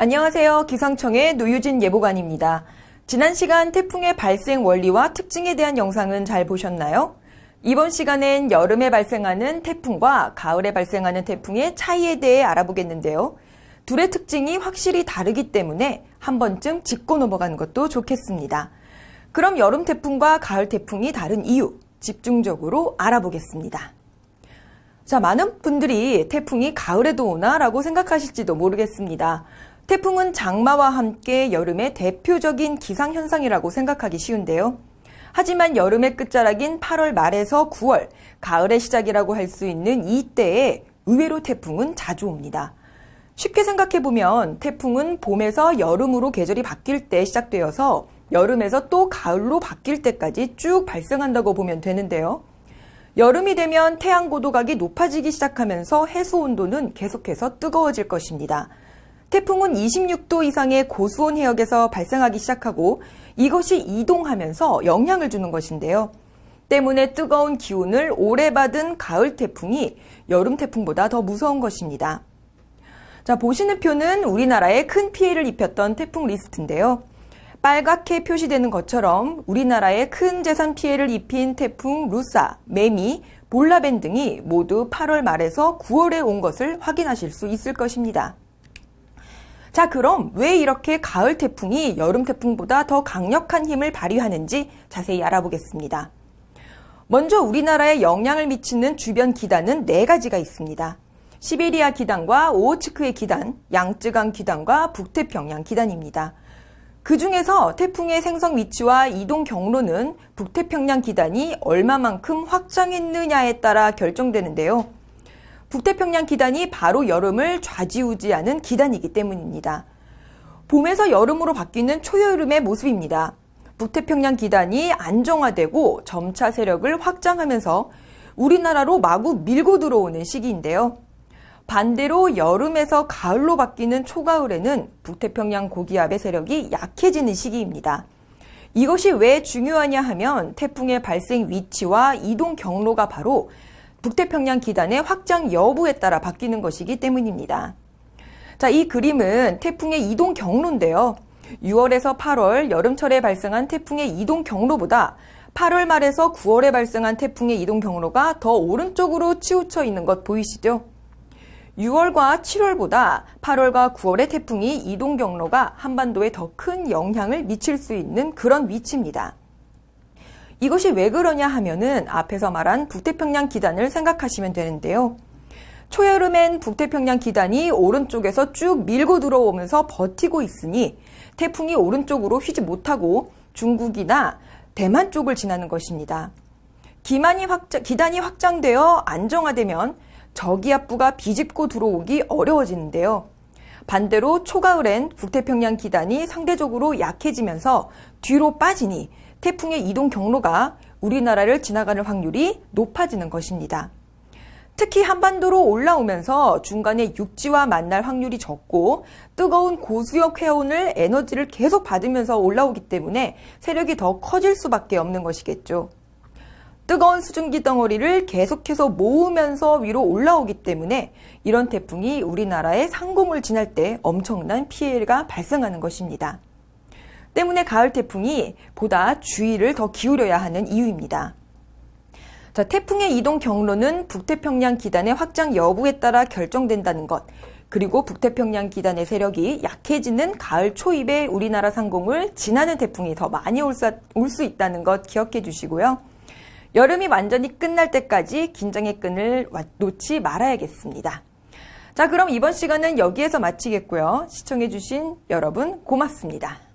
안녕하세요. 기상청의 노유진 예보관입니다. 지난 시간 태풍의 발생 원리와 특징에 대한 영상은 잘 보셨나요? 이번 시간엔 여름에 발생하는 태풍과 가을에 발생하는 태풍의 차이에 대해 알아보겠는데요. 둘의 특징이 확실히 다르기 때문에 한 번쯤 짚고 넘어가는 것도 좋겠습니다. 그럼 여름 태풍과 가을 태풍이 다른 이유 집중적으로 알아보겠습니다. 자, 많은 분들이 태풍이 가을에도 오나라고 생각하실지도 모르겠습니다. 태풍은 장마와 함께 여름의 대표적인 기상현상이라고 생각하기 쉬운데요. 하지만 여름의 끝자락인 8월 말에서 9월, 가을의 시작이라고 할 수 있는 이때에 의외로 태풍은 자주 옵니다. 쉽게 생각해보면 태풍은 봄에서 여름으로 계절이 바뀔 때 시작되어서 여름에서 또 가을로 바뀔 때까지 쭉 발생한다고 보면 되는데요. 여름이 되면 태양 고도각이 높아지기 시작하면서 해수 온도는 계속해서 뜨거워질 것입니다. 태풍은 26도 이상의 고수온 해역에서 발생하기 시작하고 이것이 이동하면서 영향을 주는 것인데요. 때문에 뜨거운 기운을 오래 받은 가을 태풍이 여름 태풍보다 더 무서운 것입니다. 자, 보시는 표는 우리나라에 큰 피해를 입혔던 태풍 리스트인데요. 빨갛게 표시되는 것처럼 우리나라에 큰 재산 피해를 입힌 태풍 루사, 매미, 볼라벤 등이 모두 8월 말에서 9월에 온 것을 확인하실 수 있을 것입니다. 자, 그럼 왜 이렇게 가을 태풍이 여름 태풍보다 더 강력한 힘을 발휘하는지 자세히 알아보겠습니다. 먼저 우리나라에 영향을 미치는 주변 기단은 네 가지가 있습니다. 시베리아 기단과 오호츠크의 기단, 양쯔강 기단과 북태평양 기단입니다. 그 중에서 태풍의 생성 위치와 이동 경로는 북태평양 기단이 얼마만큼 확장했느냐에 따라 결정되는데요. 북태평양 기단이 바로 여름을 좌지우지하는 기단이기 때문입니다. 봄에서 여름으로 바뀌는 초여름의 모습입니다. 북태평양 기단이 안정화되고 점차 세력을 확장하면서 우리나라로 마구 밀고 들어오는 시기인데요. 반대로 여름에서 가을로 바뀌는 초가을에는 북태평양 고기압의 세력이 약해지는 시기입니다. 이것이 왜 중요하냐 하면 태풍의 발생 위치와 이동 경로가 바로 북태평양 기단의 확장 여부에 따라 바뀌는 것이기 때문입니다. 자, 이 그림은 태풍의 이동 경로인데요. 6월에서 8월 여름철에 발생한 태풍의 이동 경로보다 8월 말에서 9월에 발생한 태풍의 이동 경로가 더 오른쪽으로 치우쳐 있는 것 보이시죠? 6월과 7월보다 8월과 9월의 태풍이 이동 경로가 한반도에 더 큰 영향을 미칠 수 있는 그런 위치입니다. 이것이 왜 그러냐 하면은 앞에서 말한 북태평양 기단을 생각하시면 되는데요. 초여름엔 북태평양 기단이 오른쪽에서 쭉 밀고 들어오면서 버티고 있으니 태풍이 오른쪽으로 휘지 못하고 중국이나 대만 쪽을 지나는 것입니다. 기만이 확장, 기단이 확장되어 안정화되면 저기압부가 비집고 들어오기 어려워지는데요. 반대로 초가을엔 북태평양 기단이 상대적으로 약해지면서 뒤로 빠지니 태풍의 이동 경로가 우리나라를 지나가는 확률이 높아지는 것입니다. 특히 한반도로 올라오면서 중간에 육지와 만날 확률이 적고 뜨거운 고수역 회온을 에너지를 계속 받으면서 올라오기 때문에 세력이 더 커질 수밖에 없는 것이겠죠. 뜨거운 수증기 덩어리를 계속해서 모으면서 위로 올라오기 때문에 이런 태풍이 우리나라의 상공을 지날 때 엄청난 피해가 발생하는 것입니다. 때문에 가을 태풍이 보다 주의를 더 기울여야 하는 이유입니다. 자, 태풍의 이동 경로는 북태평양 기단의 확장 여부에 따라 결정된다는 것, 그리고 북태평양 기단의 세력이 약해지는 가을 초입에 우리나라 상공을 지나는 태풍이 더 많이 올 수 있다는 것 기억해 주시고요. 여름이 완전히 끝날 때까지 긴장의 끈을 놓지 말아야겠습니다. 자, 그럼 이번 시간은 여기에서 마치겠고요. 시청해주신 여러분 고맙습니다.